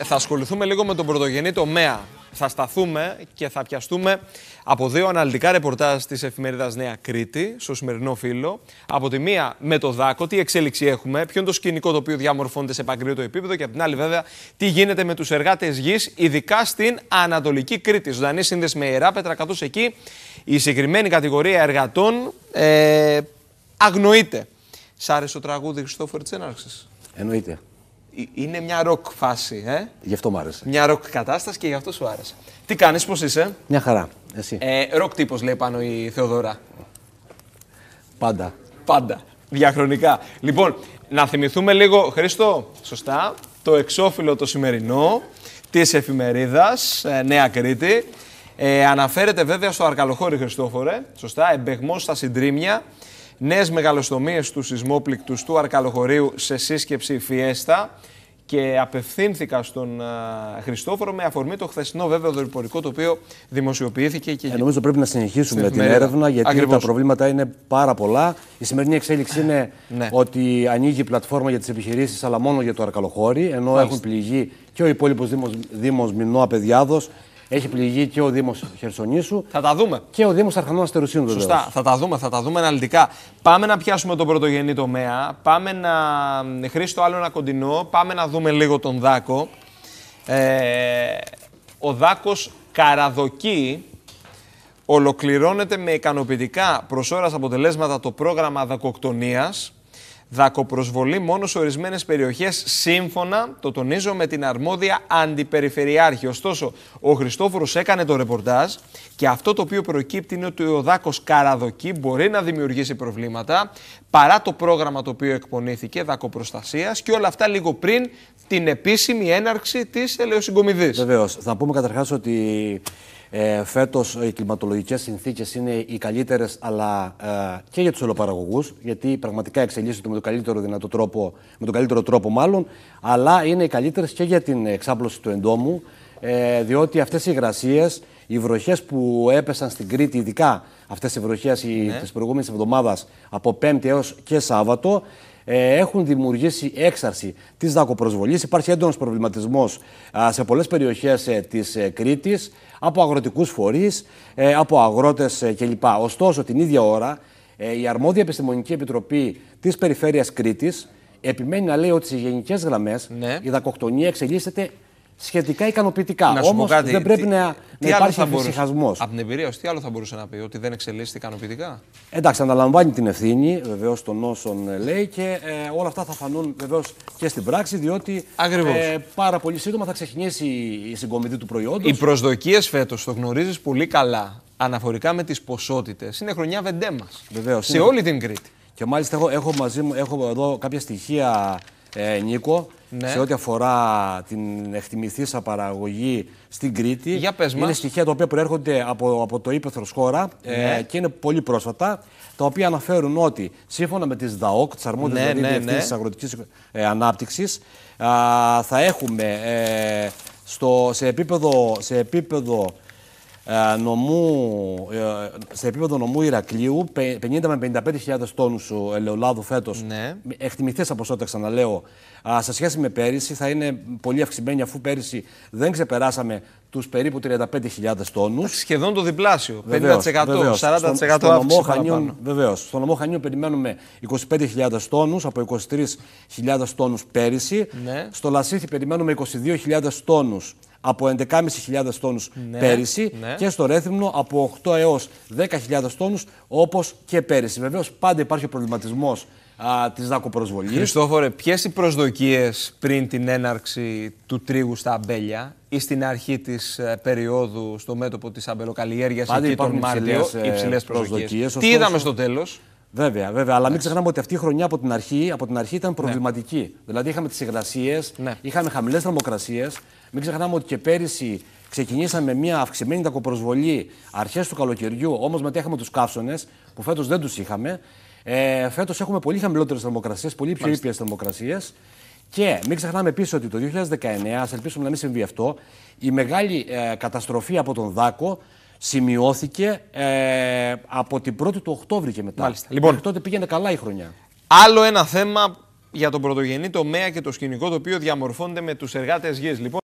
Ε, θα ασχοληθούμε λίγο με τον πρωτογενή τομέα. Θα σταθούμε και θα πιαστούμε από δύο αναλυτικά ρεπορτάζ της εφημερίδας Νέα Κρήτη, στο σημερινό φίλο. Από τη μία με το δάκο, τι εξέλιξη έχουμε, ποιο είναι το σκηνικό το οποίο διαμορφώνεται σε παγκρίτο επίπεδο και από την άλλη, βέβαια, τι γίνεται με τους εργάτες γης, ειδικά στην Ανατολική Κρήτη. Ζωντανή σύνδεση με Πέτρα, καθώς εκεί η συγκεκριμένη κατηγορία εργατών ε, αγνοείται. Σ' άρεσε το τραγούδι Χριστόφορη Εννοείται. Ε, είναι μια ροκ φάση. Ε? Γι' αυτό μου άρεσε. Μια ροκ κατάσταση και γι' αυτό σου άρεσε. Τι κάνεις, πώς είσαι. Μια χαρά. Εσύ. Ε, ροκ τύπος λέει πάνω η Θεοδωρά. Πάντα. Πάντα. Διαχρονικά. Λοιπόν, να θυμηθούμε λίγο, Χρήστο, σωστά, το εξώφυλλο το σημερινό της εφημερίδας ε, Νέα Κρήτη. Ε, αναφέρεται βέβαια στο Αρκαλοχώρι Χριστόφορε, σωστά, εμπεγμός στα συντρίμια. Νέες μεγαλοστομίες του σεισμόπληκτου του Αρκαλοχωρίου σε σύσκεψη Φιέστα και απευθύνθηκα στον Χριστόφορο με αφορμή το χθεσινό βέβαια δορυφορικό το οποίο δημοσιοποιήθηκε. Και... Ε, νομίζω πρέπει να συνεχίσουμε την έρευνα γιατί τα προβλήματα είναι πάρα πολλά. Η σημερινή εξέλιξη είναι ναι. ότι ανοίγει η πλατφόρμα για τις επιχειρήσεις αλλά μόνο για το αρκαλοχώρι ενώ έχουν πληγεί και ο υπόλοιπος Δήμος Μινώα Παιδιάδο έχει πληγεί και ο Δήμος Χερσονήσου. Θα τα δούμε. Και ο Δήμος Αρχανών Αστερουσίνου, Σωστά. Θα τα δούμε, θα τα δούμε αναλυτικά. Πάμε να πιάσουμε τον πρωτογενή τομέα. Πάμε να χρήσει άλλο ένα κοντινό. Πάμε να δούμε λίγο τον Δάκο. Ε, ο Δάκος καραδοκεί ολοκληρώνεται με ικανοποιητικά προς αποτελέσματα το πρόγραμμα δακοκτονίας δακοπροσβολή μόνο σε ορισμένες περιοχές, σύμφωνα, το τονίζω, με την αρμόδια αντιπεριφερειάρχη. Ωστόσο, ο Χριστόφορος έκανε το ρεπορτάζ και αυτό το οποίο προκύπτει είναι ότι ο δάκος Καραδοκή μπορεί να δημιουργήσει προβλήματα παρά το πρόγραμμα το οποίο εκπονήθηκε δακοπροστασίας και όλα αυτά λίγο πριν την επίσημη έναρξη της ελαιοσυγκομιδής. Βεβαίως. Θα πούμε καταρχάς ότι ε, Φέτος οι κλιματολογικές συνθήκες είναι οι καλύτερες, αλλά ε, και για τους ολοπαραγωγού, γιατί πραγματικά εξελίσσονται με τον καλύτερο δυνατό τρόπο, με τον καλύτερο τρόπο μάλλον, αλλά είναι οι καλύτερες και για την εξάπλωση του εντόμου, ε, διότι αυτές οι υγρασίες, οι βροχές που έπεσαν στην Κρήτη, ειδικά αυτές οι βροχές ναι. της προηγούμενης εβδομάδας από Πέμπτη έως και Σάββατο, ε, έχουν δημιουργήσει έξαρση της δακοπροσβολής. Υπάρχει έντονος προβληματισμός σε πολλές περιοχές ε, της ε, Κρήτης από αγροτικούς φορείς, από αγρότες κλπ. Ωστόσο, την ίδια ώρα, η αρμόδια επιστημονική επιτροπή της Περιφέρειας Κρήτης επιμένει να λέει ότι σε γενικές γραμμές ναι. η δακοκτονία εξελίσσεται σχετικά ικανοποιητικά. Όμω, Όμως δεν πρέπει να, τι να υπάρχει εφησυχασμό. Από την εμπειρία, τι άλλο θα μπορούσε να πει, ότι δεν εξελίσσεται ικανοποιητικά. Εντάξει, αναλαμβάνει την ευθύνη βεβαίως των όσων λέει και ε, όλα αυτά θα φανούν βεβαίως και στην πράξη, διότι ε, πάρα πολύ σύντομα θα ξεκινήσει η συγκομιδή του προϊόντος. Οι προσδοκίες φέτος το γνωρίζεις πολύ καλά αναφορικά με τις ποσότητες. Είναι χρονιά βεντέμα. Σε είναι. όλη την Κρήτη. Και μάλιστα έχω, έχω μαζί μου έχω εδώ κάποια στοιχεία, ε, Νίκο, ναι. σε ό,τι αφορά την εκτιμηθήσα παραγωγή στην Κρήτη. Για Είναι στοιχεία τα οποία προέρχονται από, από το ύπεθρο χώρα ε, ναι. και είναι πολύ πρόσφατα, τα οποία αναφέρουν ότι σύμφωνα με τις ΔΑΟΚ, τις αρμόδιες ναι, δηλαδή, ναι, ναι. Ε, ανάπτυξης, θα έχουμε ε, στο, σε επίπεδο, σε επίπεδο ε, νομού, ε, σε επίπεδο νομού Ηρακλείου 50 με 55.000 τόνους ελαιολάδου φέτος, ναι. Ε, εκτιμηθές από σώτα ξαναλέω, σε σχέση με πέρυσι θα είναι πολύ αυξημένη αφού πέρυσι δεν ξεπεράσαμε τους περίπου 35.000 τόνους. Σχεδόν το διπλάσιο, 50%, βεβαίως. 40% στο, στο αύξηση Βεβαίως, στο νομό Χανίου περιμένουμε 25.000 τόνους από 23.000 τόνους πέρυσι, ναι. στο Λασίθι περιμένουμε 22.000 τόνους από 11.500 τόνους ναι, πέρυσι ναι. και στο Ρέθυμνο από 8 έως 10.000 τόνους όπως και πέρυσι. Βεβαίως πάντα υπάρχει ο προβληματισμός της δακοπροσβολής. Χριστόφορε, ποιες οι προσδοκίες πριν την έναρξη του τρίγου στα αμπέλια ή στην αρχή της ε, περίοδου στο μέτωπο της Αμπελοκαλλιέργειας και τον Μάρτιο, ε, προσδοκίε. Τι είδαμε στο τέλος. Βέβαια, βέβαια. Αλλά μην ξεχνάμε ότι αυτή η χρονιά από την αρχή, από την αρχή ήταν ναι. προβληματική. Δηλαδή είχαμε τις υγρασίε, ναι. είχαμε χαμηλές θερμοκρασίες. Μην ξεχνάμε ότι και πέρυσι ξεκινήσαμε μια αυξημένη τακοπροσβολή αρχές του καλοκαιριού. Όμως μετά είχαμε τους καύσονες που φέτος δεν τους είχαμε. Ε, φέτος έχουμε πολύ χαμηλότερες θερμοκρασίες, πολύ πιο ήπιες θερμοκρασίες. Και μην ξεχνάμε επίσης ότι το 2019, ας ελπίσουμε να μην συμβεί αυτό, η μεγάλη ε, καταστροφή από τον Δάκο σημειώθηκε ε, από την 1η του Οκτώβρη και μετά. Μάλιστα. Λοιπόν, και λοιπόν, τότε πήγαινε καλά η χρονιά. μαλιστα λοιπον τοτε ένα θέμα για τον πρωτογενή τομέα και το σκηνικό το οποίο διαμορφώνεται με τους εργάτες γης. Λοιπόν,